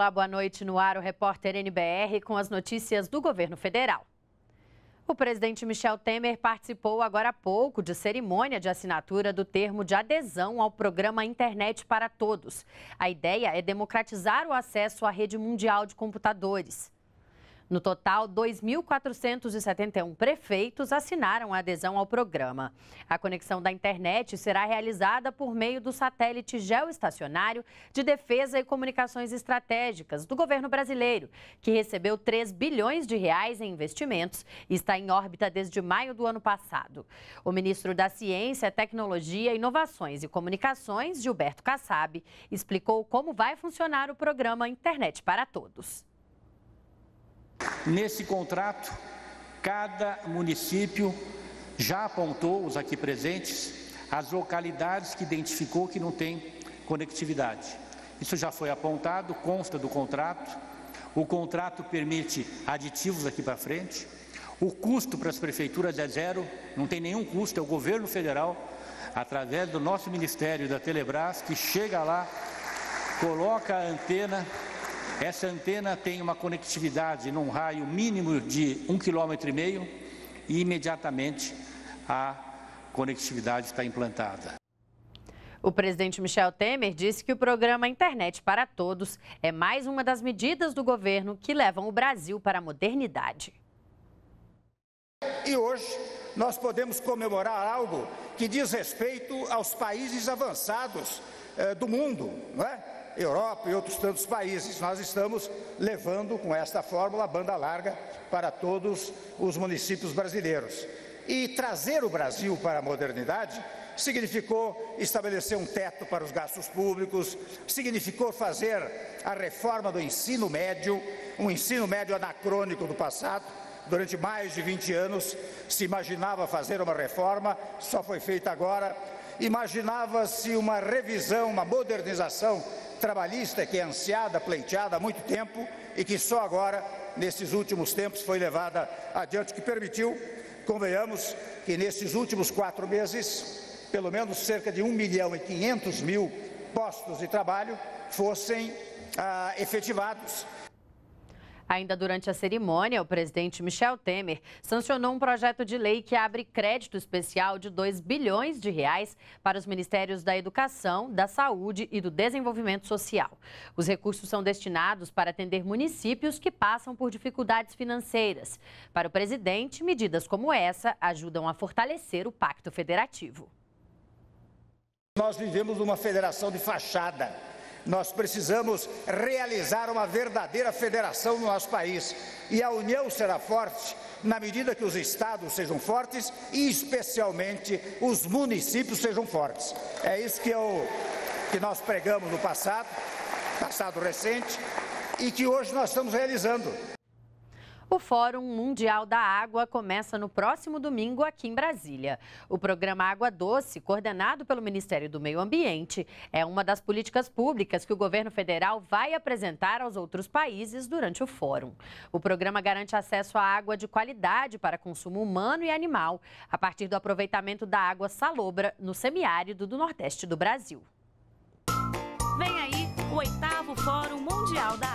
Olá, boa noite. No ar, o repórter NBR com as notícias do governo federal. O presidente Michel Temer participou agora há pouco de cerimônia de assinatura do termo de adesão ao programa Internet para Todos. A ideia é democratizar o acesso à rede mundial de computadores. No total, 2.471 prefeitos assinaram a adesão ao programa. A conexão da internet será realizada por meio do satélite geoestacionário de defesa e comunicações estratégicas do governo brasileiro, que recebeu 3 bilhões de reais em investimentos e está em órbita desde maio do ano passado. O ministro da Ciência, Tecnologia, Inovações e Comunicações, Gilberto Kassab, explicou como vai funcionar o programa Internet para Todos. Nesse contrato, cada município já apontou, os aqui presentes, as localidades que identificou que não tem conectividade. Isso já foi apontado, consta do contrato. O contrato permite aditivos aqui para frente. O custo para as prefeituras é zero, não tem nenhum custo, é o governo federal, através do nosso Ministério da Telebrás, que chega lá, coloca a antena essa antena tem uma conectividade num raio mínimo de um quilômetro e meio e imediatamente a conectividade está implantada. O presidente Michel Temer disse que o programa Internet para Todos é mais uma das medidas do governo que levam o Brasil para a modernidade. E hoje nós podemos comemorar algo que diz respeito aos países avançados eh, do mundo, não é? Europa e outros tantos países. Nós estamos levando com esta fórmula banda larga para todos os municípios brasileiros. E trazer o Brasil para a modernidade significou estabelecer um teto para os gastos públicos, significou fazer a reforma do ensino médio, um ensino médio anacrônico do passado. Durante mais de 20 anos se imaginava fazer uma reforma, só foi feita agora. Imaginava-se uma revisão, uma modernização trabalhista que é ansiada, pleiteada há muito tempo e que só agora, nesses últimos tempos, foi levada adiante, que permitiu, convenhamos, que nesses últimos quatro meses, pelo menos cerca de 1 milhão e 500 mil postos de trabalho fossem ah, efetivados Ainda durante a cerimônia, o presidente Michel Temer sancionou um projeto de lei que abre crédito especial de 2 bilhões de reais para os ministérios da Educação, da Saúde e do Desenvolvimento Social. Os recursos são destinados para atender municípios que passam por dificuldades financeiras. Para o presidente, medidas como essa ajudam a fortalecer o pacto federativo. Nós vivemos numa federação de fachada nós precisamos realizar uma verdadeira federação no nosso país e a União será forte na medida que os estados sejam fortes e especialmente os municípios sejam fortes. É isso que eu que nós pregamos no passado, passado recente, e que hoje nós estamos realizando. O Fórum Mundial da Água começa no próximo domingo aqui em Brasília. O programa Água Doce, coordenado pelo Ministério do Meio Ambiente, é uma das políticas públicas que o governo federal vai apresentar aos outros países durante o fórum. O programa garante acesso à água de qualidade para consumo humano e animal, a partir do aproveitamento da água salobra no semiárido do Nordeste do Brasil. Vem aí o oitavo Fórum Mundial da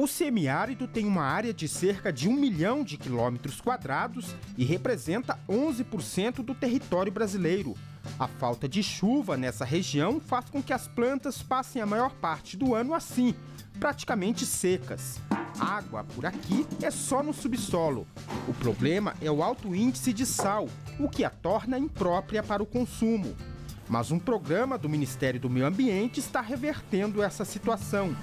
O semiárido tem uma área de cerca de 1 milhão de quilômetros quadrados e representa 11% do território brasileiro. A falta de chuva nessa região faz com que as plantas passem a maior parte do ano assim, praticamente secas. Água por aqui é só no subsolo. O problema é o alto índice de sal, o que a torna imprópria para o consumo. Mas um programa do Ministério do Meio Ambiente está revertendo essa situação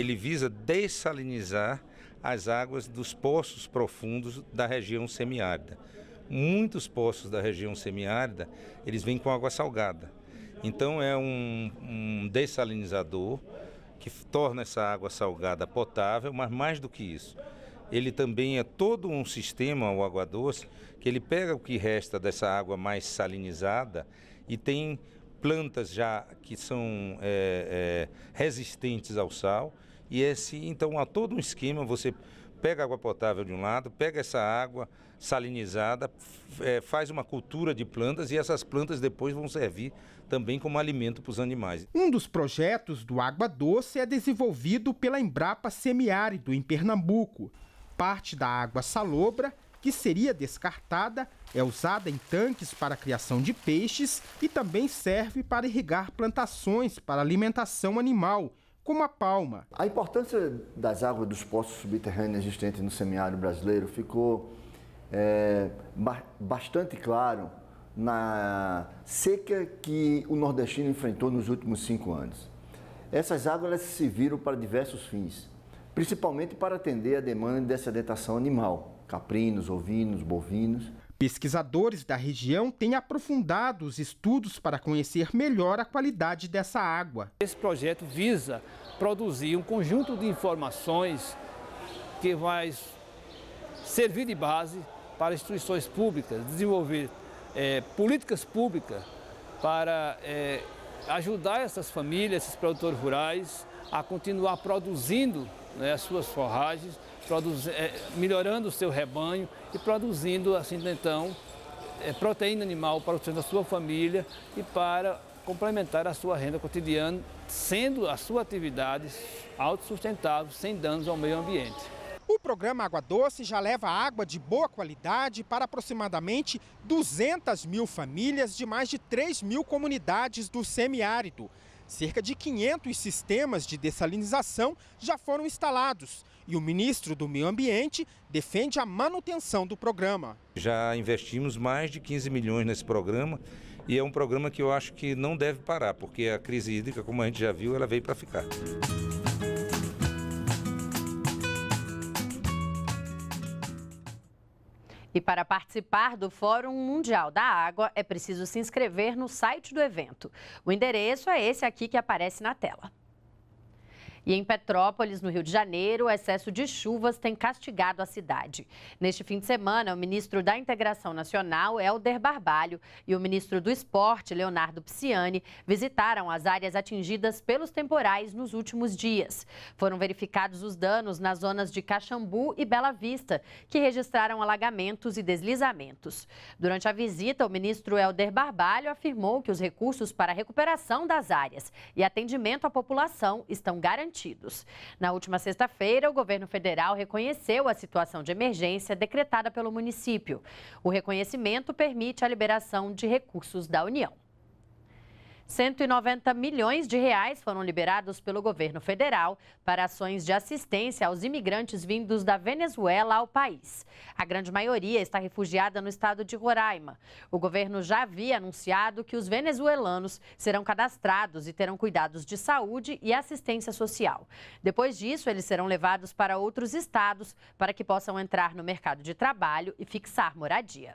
ele visa dessalinizar as águas dos poços profundos da região semiárida. Muitos poços da região semiárida, eles vêm com água salgada. Então é um, um dessalinizador que torna essa água salgada potável, mas mais do que isso, ele também é todo um sistema, o água doce, que ele pega o que resta dessa água mais salinizada e tem plantas já que são é, é, resistentes ao sal e esse, é assim, então há todo um esquema, você pega água potável de um lado, pega essa água salinizada, é, faz uma cultura de plantas e essas plantas depois vão servir também como alimento para os animais. Um dos projetos do Água Doce é desenvolvido pela Embrapa Semiárido, em Pernambuco. Parte da água salobra, que seria descartada, é usada em tanques para a criação de peixes e também serve para irrigar plantações para alimentação animal como a palma. A importância das águas dos poços subterrâneos existentes no semiárido brasileiro ficou é, ba bastante claro na seca que o nordestino enfrentou nos últimos cinco anos. Essas águas se serviram para diversos fins, principalmente para atender a demanda dessa sedentação animal, caprinos, ovinos, bovinos. Pesquisadores da região têm aprofundado os estudos para conhecer melhor a qualidade dessa água. Esse projeto visa produzir um conjunto de informações que vai servir de base para instituições públicas, desenvolver é, políticas públicas para é, ajudar essas famílias, esses produtores rurais a continuar produzindo né, as suas forragens é, melhorando o seu rebanho e produzindo, assim, então, é, proteína animal para o seu da sua família e para complementar a sua renda cotidiana, sendo a sua atividade autossustentável, sem danos ao meio ambiente. O programa Água Doce já leva água de boa qualidade para aproximadamente 200 mil famílias de mais de 3 mil comunidades do semiárido. Cerca de 500 sistemas de dessalinização já foram instalados e o ministro do Meio Ambiente defende a manutenção do programa. Já investimos mais de 15 milhões nesse programa e é um programa que eu acho que não deve parar, porque a crise hídrica, como a gente já viu, ela veio para ficar. E para participar do Fórum Mundial da Água, é preciso se inscrever no site do evento. O endereço é esse aqui que aparece na tela. E em Petrópolis, no Rio de Janeiro, o excesso de chuvas tem castigado a cidade. Neste fim de semana, o ministro da Integração Nacional, Helder Barbalho, e o ministro do Esporte, Leonardo Pisciani, visitaram as áreas atingidas pelos temporais nos últimos dias. Foram verificados os danos nas zonas de Caxambu e Bela Vista, que registraram alagamentos e deslizamentos. Durante a visita, o ministro Helder Barbalho afirmou que os recursos para a recuperação das áreas e atendimento à população estão garantidos garantidos. Na última sexta-feira, o governo federal reconheceu a situação de emergência decretada pelo município. O reconhecimento permite a liberação de recursos da União. 190 milhões de reais foram liberados pelo governo federal para ações de assistência aos imigrantes vindos da Venezuela ao país. A grande maioria está refugiada no estado de Roraima. O governo já havia anunciado que os venezuelanos serão cadastrados e terão cuidados de saúde e assistência social. Depois disso, eles serão levados para outros estados para que possam entrar no mercado de trabalho e fixar moradia.